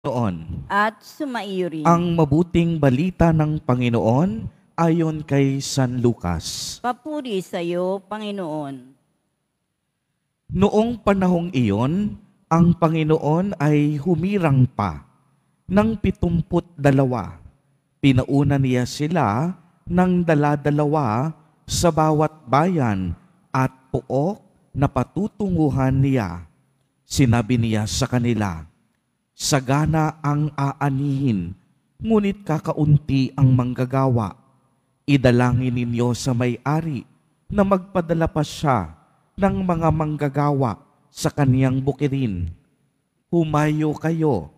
Panginoon. At sumaiyo rin. Ang mabuting balita ng Panginoon ayon kay San Lucas. Papuri sa iyo, Panginoon. Noong panahong iyon, ang Panginoon ay humirang pa ng pitumput dalawa. Pinauna niya sila ng daladalawa sa bawat bayan at puok na patutunguhan niya. Sinabi niya sa kanila, Sagana ang aanihin, ngunit kakaunti ang manggagawa. Idalangin ninyo sa may-ari na magpadala pa siya ng mga manggagawa sa kaniyang bukirin. Humayo kayo,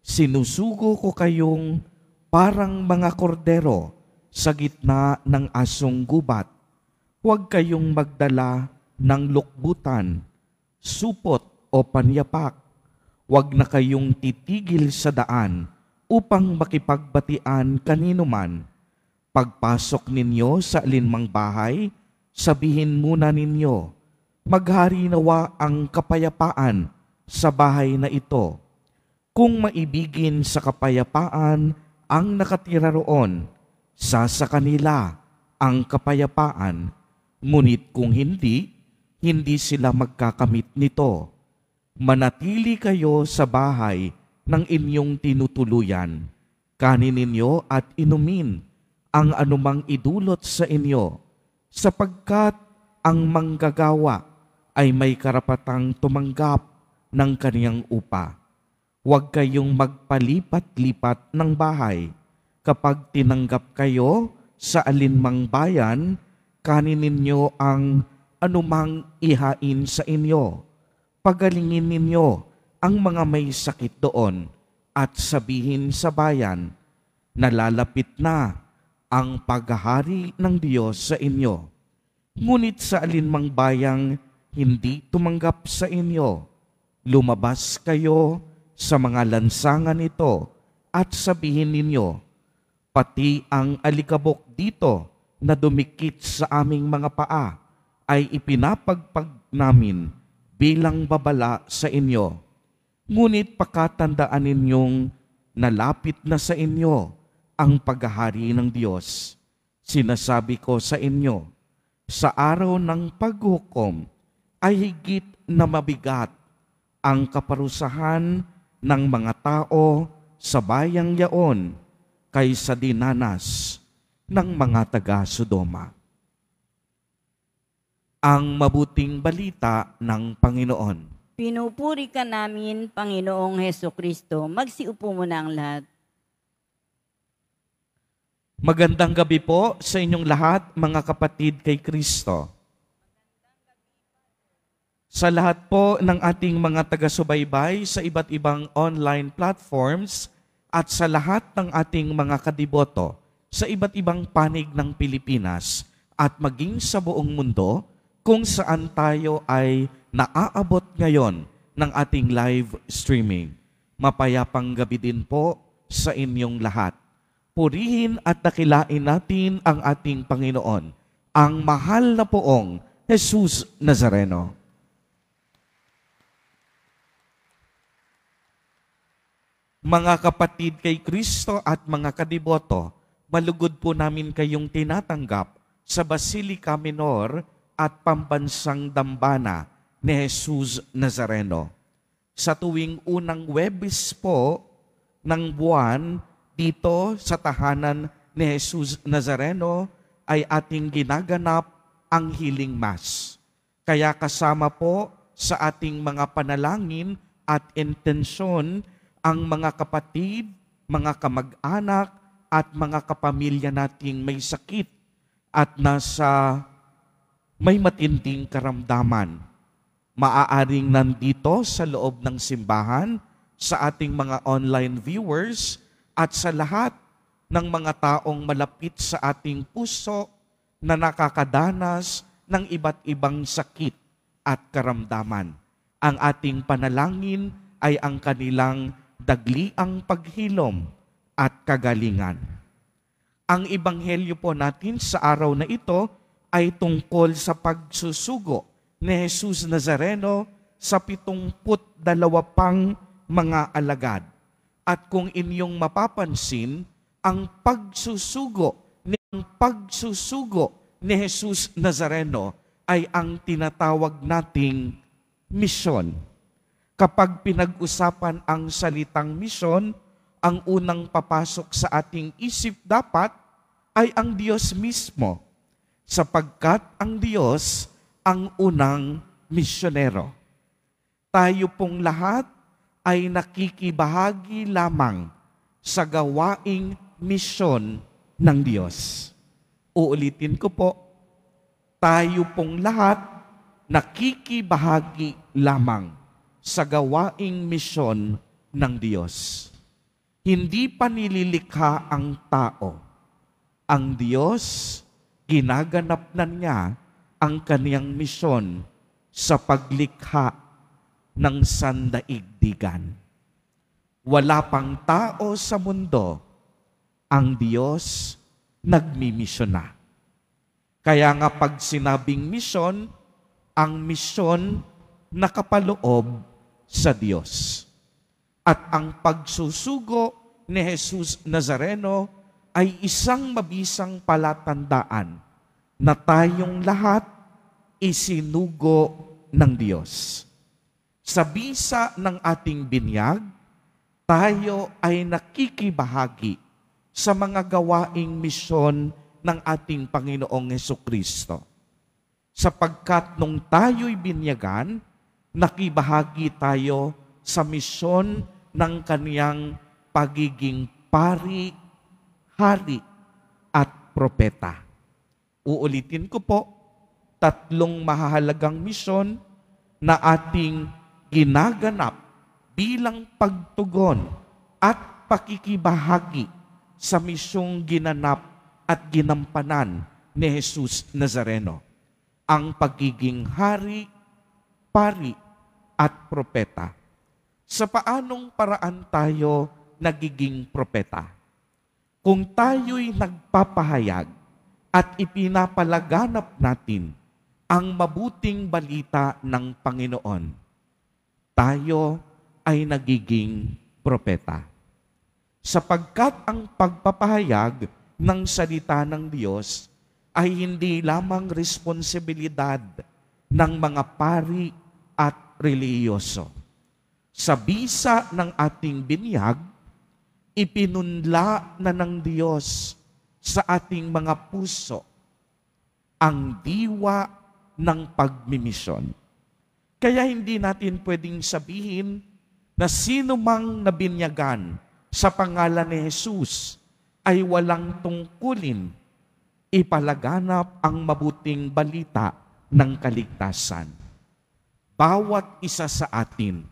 sinusugo ko kayong parang mga kordero sa gitna ng asong gubat. Huwag kayong magdala ng lukbutan, supot o panyapak Huwag na kayong titigil sa daan upang makipagbatian kanino man. Pagpasok ninyo sa alinmang bahay, sabihin muna ninyo, maghari nawa ang kapayapaan sa bahay na ito. Kung maibigin sa kapayapaan ang nakatira roon, sa sa kanila ang kapayapaan, ngunit kung hindi, hindi sila magkakamit nito manatili kayo sa bahay ng inyong tinutuluyan. Kanin ninyo at inumin ang anumang idulot sa inyo, sapagkat ang manggagawa ay may karapatang tumanggap ng kaniyang upa. Huwag kayong magpalipat-lipat ng bahay. Kapag tinanggap kayo sa alinmang bayan, kanin ninyo ang anumang ihain sa inyo pagalingin ninyo ang mga may sakit doon at sabihin sa bayan, nalalapit na ang paghahari ng Diyos sa inyo. Ngunit sa alinmang bayang hindi tumanggap sa inyo, lumabas kayo sa mga lansangan ito at sabihin ninyo, pati ang alikabok dito na dumikit sa aming mga paa ay ipinapagpag namin bilang babala sa inyo. Ngunit pakatandaan ninyong nalapit na sa inyo ang paghahari ng Diyos. Sinasabi ko sa inyo, sa araw ng paghukom ay higit na mabigat ang kaparusahan ng mga tao sa bayang yaon kaysa dinanas ng mga taga-Sodoma ang mabuting balita ng Panginoon. Pinupuri ka namin, Panginoong Heso Kristo. Magsiupo mo na ang lahat. Magandang gabi po sa inyong lahat, mga kapatid kay Kristo. Sa lahat po ng ating mga taga-subaybay sa iba't ibang online platforms at sa lahat ng ating mga kadiboto sa iba't ibang panig ng Pilipinas at maging sa buong mundo, kung saan tayo ay naaabot ngayon ng ating live streaming. Mapayapang gabi din po sa inyong lahat. Purihin at dakilain natin ang ating Panginoon, ang mahal na poong Jesus Nazareno. Mga kapatid kay Kristo at mga kadiboto, malugod po namin kayong tinatanggap sa Basilica Minor at pambansang dambana ni Jesus Nazareno. Sa tuwing unang Webis po ng buwan dito sa tahanan ni Jesus Nazareno ay ating ginaganap ang Healing Mass. Kaya kasama po sa ating mga panalangin at intensyon ang mga kapatid, mga kamag-anak at mga kapamilya nating may sakit at nasa may matinding karamdaman. Maaaring nandito sa loob ng simbahan, sa ating mga online viewers, at sa lahat ng mga taong malapit sa ating puso na nakakadanas ng iba't ibang sakit at karamdaman. Ang ating panalangin ay ang kanilang dagliang paghilom at kagalingan. Ang ibanghelyo po natin sa araw na ito ay tungkol sa pagsusugo ni Jesus Nazareno sa pitungput dalawa pang mga alagad. At kung inyong mapapansin, ang pagsusugo ni ang pagsusugo ni Jesus Nazareno ay ang tinatawag nating misyon. Kapag pinag-usapan ang salitang misyon, ang unang papasok sa ating isip dapat ay ang Diyos mismo sapagkat ang Diyos ang unang misyonero. Tayo pong lahat ay nakikibahagi lamang sa gawaing misyon ng Diyos. Uulitin ko po, tayo pong lahat nakikibahagi lamang sa gawaing misyon ng Diyos. Hindi pa nililikha ang tao. Ang Diyos ginaganap na niya ang kaniyang misyon sa paglikha ng sandaigdigan. Wala pang tao sa mundo ang Diyos nagmimisyon na. Kaya nga pag sinabing misyon, ang misyon nakapaloob sa Diyos. At ang pagsusugo ni Jesus Nazareno ay isang mabisang palatandaan na tayong lahat isinugo ng Diyos. Sa bisa ng ating binyag, tayo ay nakikibahagi sa mga gawaing misyon ng ating Panginoong Heso Kristo. Sapagkat nung tayo'y binyagan, nakibahagi tayo sa misyon ng kaniyang pagiging pari hari at propeta. Uulitin ko po, tatlong mahalagang misyon na ating ginaganap bilang pagtugon at pakikibahagi sa misyong ginanap at ginampanan ni Jesus Nazareno. Ang pagiging hari, pari at propeta. Sa paanong paraan tayo nagiging propeta? kung tayo'y nagpapahayag at ipinapalaganap natin ang mabuting balita ng Panginoon, tayo ay nagiging propeta. Sapagkat ang pagpapahayag ng salita ng Diyos ay hindi lamang responsibilidad ng mga pari at reliyoso. Sa bisa ng ating binyag, ipinunla na ng Diyos sa ating mga puso ang diwa ng pagmimisyon. Kaya hindi natin pwedeng sabihin na sino mang nabinyagan sa pangalan ni Jesus ay walang tungkulin ipalaganap ang mabuting balita ng kaligtasan. Bawat isa sa atin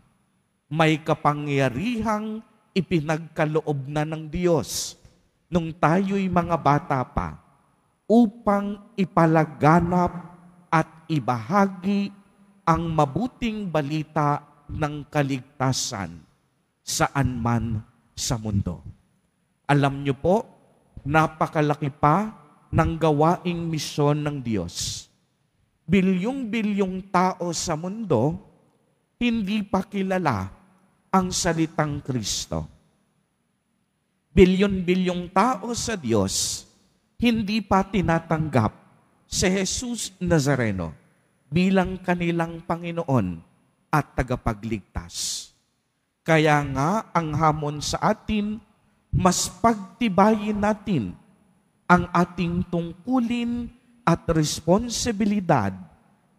may kapangyarihang ipinagkaloob na ng Diyos nung tayo'y mga bata pa upang ipalaganap at ibahagi ang mabuting balita ng kaligtasan saan man sa mundo. Alam niyo po, napakalaki pa ng gawaing misyon ng Diyos. Bilyong-bilyong tao sa mundo, hindi pa kilala ang salitang Kristo. Bilyon-bilyong tao sa Diyos, hindi pa tinatanggap si Jesus Nazareno bilang kanilang Panginoon at tagapagligtas. Kaya nga ang hamon sa atin, mas pagtibayin natin ang ating tungkulin at responsibilidad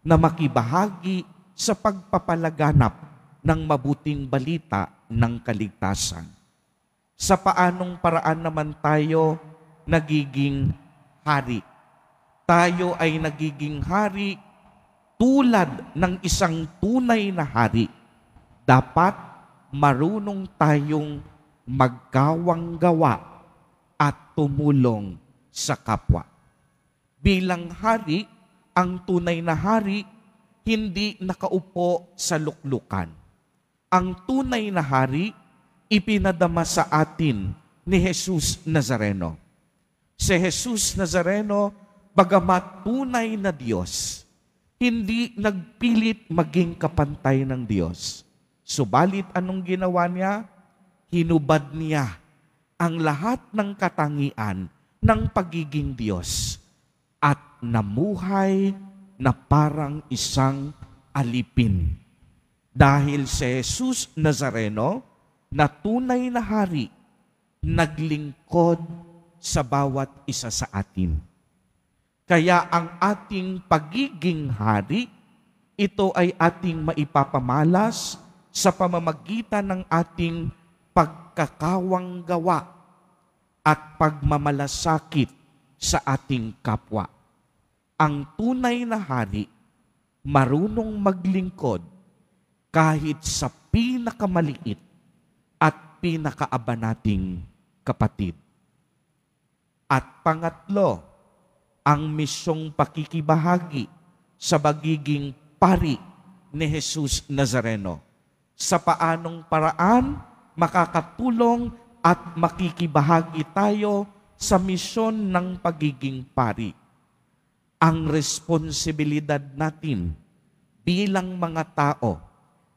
na makibahagi sa pagpapalaganap ng mabuting balita ng kaligtasan. Sa paanong paraan naman tayo nagiging hari? Tayo ay nagiging hari tulad ng isang tunay na hari. Dapat marunong tayong magkawang gawa at tumulong sa kapwa. Bilang hari, ang tunay na hari hindi nakaupo sa luklukan ang tunay na hari ipinadama sa atin ni Jesus Nazareno. Si Jesus Nazareno, bagamat tunay na Diyos, hindi nagpilit maging kapantay ng Diyos. Subalit anong ginawa niya? Hinubad niya ang lahat ng katangian ng pagiging Diyos at namuhay na parang isang alipin dahil si Jesus Nazareno, na tunay na hari, naglingkod sa bawat isa sa atin. Kaya ang ating pagiging hari, ito ay ating maipapamalas sa pamamagitan ng ating pagkakawang gawa at pagmamalasakit sa ating kapwa. Ang tunay na hari, marunong maglingkod kahit sa pinakamaliit at pinakaaba nating kapatid. At pangatlo, ang misyong pakikibahagi sa bagiging pari ni Jesus Nazareno. Sa paanong paraan makakatulong at makikibahagi tayo sa misyon ng pagiging pari. Ang responsibilidad natin bilang mga tao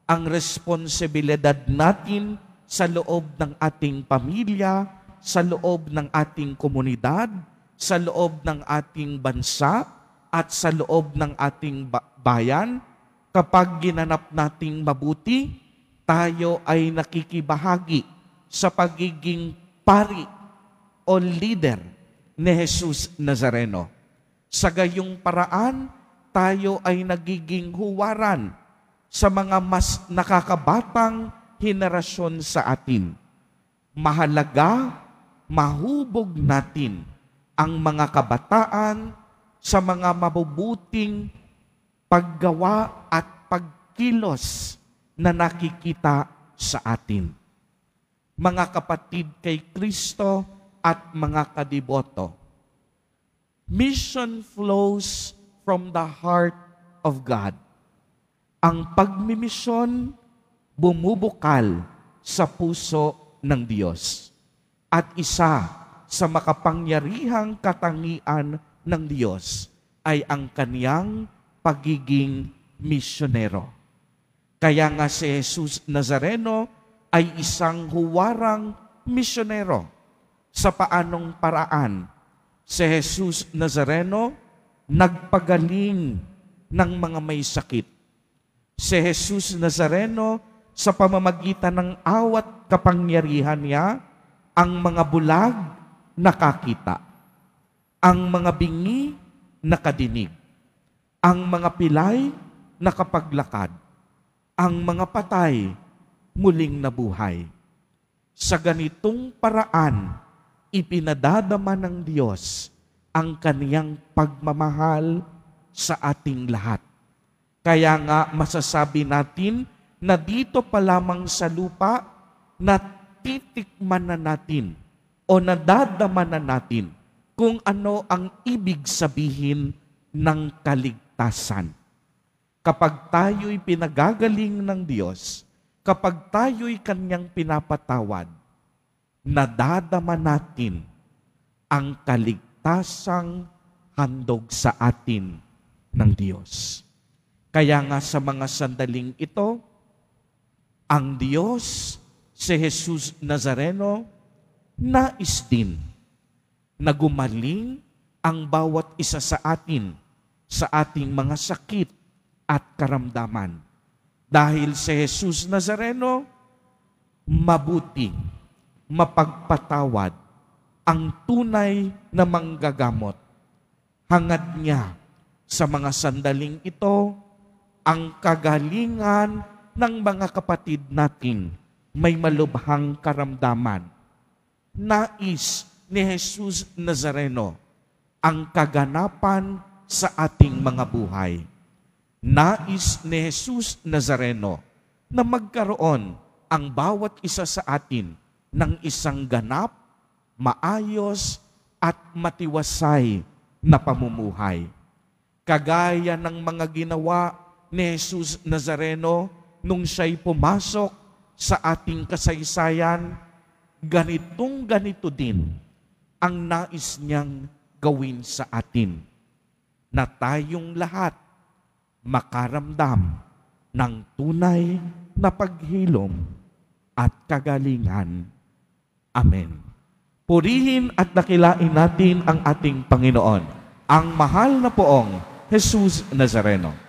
ang responsibilidad natin sa loob ng ating pamilya, sa loob ng ating komunidad, sa loob ng ating bansa, at sa loob ng ating bayan. Kapag ginanap nating mabuti, tayo ay nakikibahagi sa pagiging pari o leader ni Jesus Nazareno. Sa gayong paraan, tayo ay nagiging huwaran sa mga mas nakakabatang henerasyon sa atin. Mahalaga, mahubog natin ang mga kabataan sa mga mabubuting paggawa at pagkilos na nakikita sa atin. Mga kapatid kay Kristo at mga kadiboto, mission flows from the heart of God ang pagmimisyon bumubukal sa puso ng Diyos at isa sa makapangyarihang katangian ng Diyos ay ang kaniyang pagiging misyonero. Kaya nga si Jesus Nazareno ay isang huwarang misyonero. Sa paanong paraan, si Jesus Nazareno nagpagaling ng mga may sakit si Jesus Nazareno sa pamamagitan ng awat kapangyarihan niya, ang mga bulag nakakita, ang mga bingi nakadinig, ang mga pilay nakapaglakad, ang mga patay muling nabuhay. Sa ganitong paraan, ipinadadama ng Diyos ang kaniyang pagmamahal sa ating lahat kaya nga masasabi natin na dito pa lamang sa lupa natitikman na natin o nadadama na natin kung ano ang ibig sabihin ng kaligtasan. Kapag tayo'y pinagagaling ng Diyos, kapag tayo'y Kanyang pinapatawad, nadadama natin ang kaligtasang handog sa atin ng Diyos. Kaya nga sa mga sandaling ito, ang Diyos, si Jesus Nazareno, nais din na gumaling ang bawat isa sa atin sa ating mga sakit at karamdaman. Dahil si Jesus Nazareno, mabuti, mapagpatawad, ang tunay na manggagamot. Hangad niya sa mga sandaling ito ang kagalingan ng mga kapatid natin may malubhang karamdaman. Nais ni Jesus Nazareno ang kaganapan sa ating mga buhay. Nais ni Jesus Nazareno na magkaroon ang bawat isa sa atin ng isang ganap, maayos at matiwasay na pamumuhay. Kagaya ng mga ginawa ni Jesus Nazareno nung siya'y pumasok sa ating kasaysayan, ganitong ganito din ang nais niyang gawin sa atin na tayong lahat makaramdam ng tunay na paghilom at kagalingan. Amen. Purihin at dakilain natin ang ating Panginoon, ang mahal na poong Jesus Nazareno.